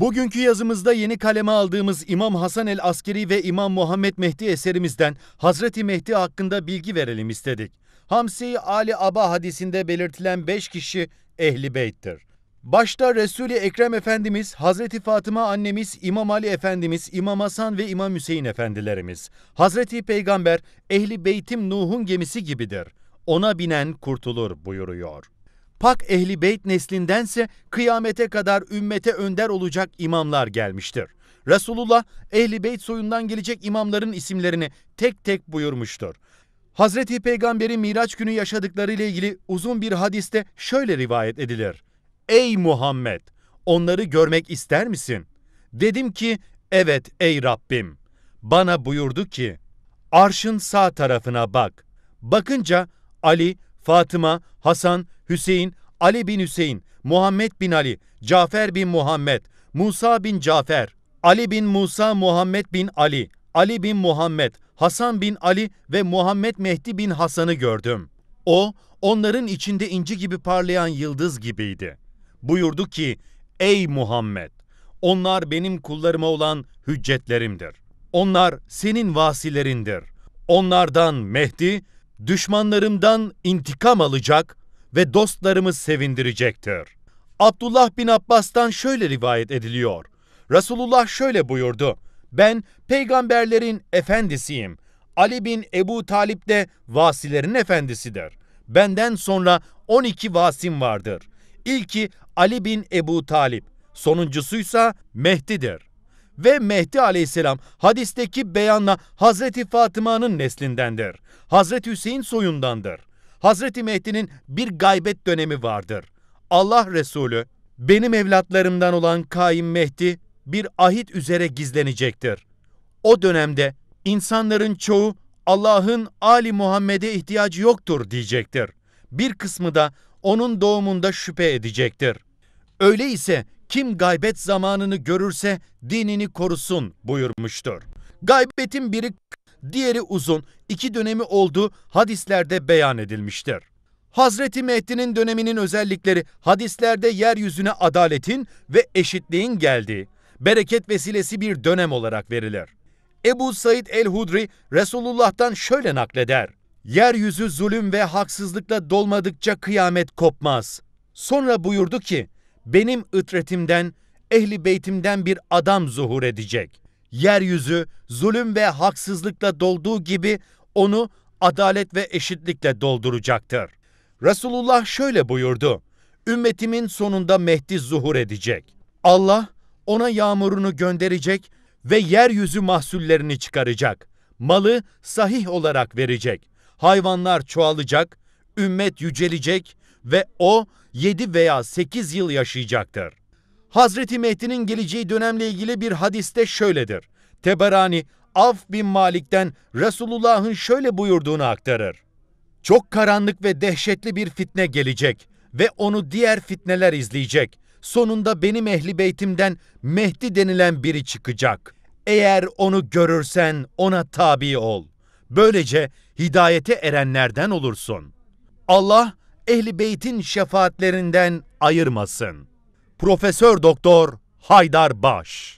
Bugünkü yazımızda yeni kaleme aldığımız İmam Hasan el Askeri ve İmam Muhammed Mehdi eserimizden Hazreti Mehdi hakkında bilgi verelim istedik. Hamsi Ali Aba hadisinde belirtilen beş kişi ehli beyttir. Başta Resul-i Ekrem Efendimiz, Hazreti Fatıma annemiz, İmam Ali Efendimiz, İmam Hasan ve İmam Hüseyin Efendilerimiz. Hazreti Peygamber, ehli beytim Nuh'un gemisi gibidir. Ona binen kurtulur buyuruyor. Pak ehli beyt neslindense kıyamete kadar ümmete önder olacak imamlar gelmiştir. Resulullah ehli beyt soyundan gelecek imamların isimlerini tek tek buyurmuştur. Hazreti Peygamber'in Miraç günü yaşadıkları ile ilgili uzun bir hadiste şöyle rivayet edilir. Ey Muhammed! Onları görmek ister misin? Dedim ki, evet ey Rabbim. Bana buyurdu ki, arşın sağ tarafına bak. Bakınca Ali, Fatıma, Hasan, Hüseyin, Ali bin Hüseyin, Muhammed bin Ali, Cafer bin Muhammed, Musa bin Cafer, Ali bin Musa Muhammed bin Ali, Ali bin Muhammed, Hasan bin Ali ve Muhammed Mehdi bin Hasan'ı gördüm. O, onların içinde inci gibi parlayan yıldız gibiydi. Buyurdu ki, ey Muhammed! Onlar benim kullarıma olan hüccetlerimdir. Onlar senin vasilerindir. Onlardan Mehdi, düşmanlarımdan intikam alacak, ve dostlarımı sevindirecektir. Abdullah bin Abbas'tan şöyle rivayet ediliyor. Resulullah şöyle buyurdu. Ben peygamberlerin efendisiyim. Ali bin Ebu Talip de vasilerin efendisidir. Benden sonra 12 vasim vardır. İlki Ali bin Ebu Talip, sonuncusuysa Mehdi'dir. Ve Mehdi aleyhisselam hadisteki beyanla Hazreti Fatıma'nın neslindendir. Hazreti Hüseyin soyundandır. Hazreti Mehdi'nin bir gaybet dönemi vardır. Allah Resulü, benim evlatlarımdan olan Kaim Mehdi bir ahit üzere gizlenecektir. O dönemde insanların çoğu Allah'ın Ali Muhammed'e ihtiyacı yoktur diyecektir. Bir kısmı da onun doğumunda şüphe edecektir. Öyle ise kim gaybet zamanını görürse dinini korusun buyurmuştur. Gaybetin biri diğeri uzun, iki dönemi olduğu hadislerde beyan edilmiştir. Hazreti Mehdi'nin döneminin özellikleri hadislerde yeryüzüne adaletin ve eşitliğin geldiği, bereket vesilesi bir dönem olarak verilir. Ebu Said el-Hudri Resulullah'tan şöyle nakleder. Yeryüzü zulüm ve haksızlıkla dolmadıkça kıyamet kopmaz. Sonra buyurdu ki, benim ıtretimden, ehli beytimden bir adam zuhur edecek yeryüzü zulüm ve haksızlıkla dolduğu gibi onu adalet ve eşitlikle dolduracaktır. Resulullah şöyle buyurdu. Ümmetimin sonunda Mehdi zuhur edecek. Allah ona yağmurunu gönderecek ve yeryüzü mahsullerini çıkaracak. Malı sahih olarak verecek. Hayvanlar çoğalacak, ümmet yücelecek ve o yedi veya sekiz yıl yaşayacaktır. Hazreti Mehdi'nin geleceği dönemle ilgili bir hadiste şöyledir. Teberani Af bin Malik'ten Resulullah'ın şöyle buyurduğunu aktarır. Çok karanlık ve dehşetli bir fitne gelecek ve onu diğer fitneler izleyecek. Sonunda benim ehli beytimden Mehdi denilen biri çıkacak. Eğer onu görürsen ona tabi ol. Böylece hidayete erenlerden olursun. Allah ehli beytin şefaatlerinden ayırmasın. Profesör Doktor Haydar Baş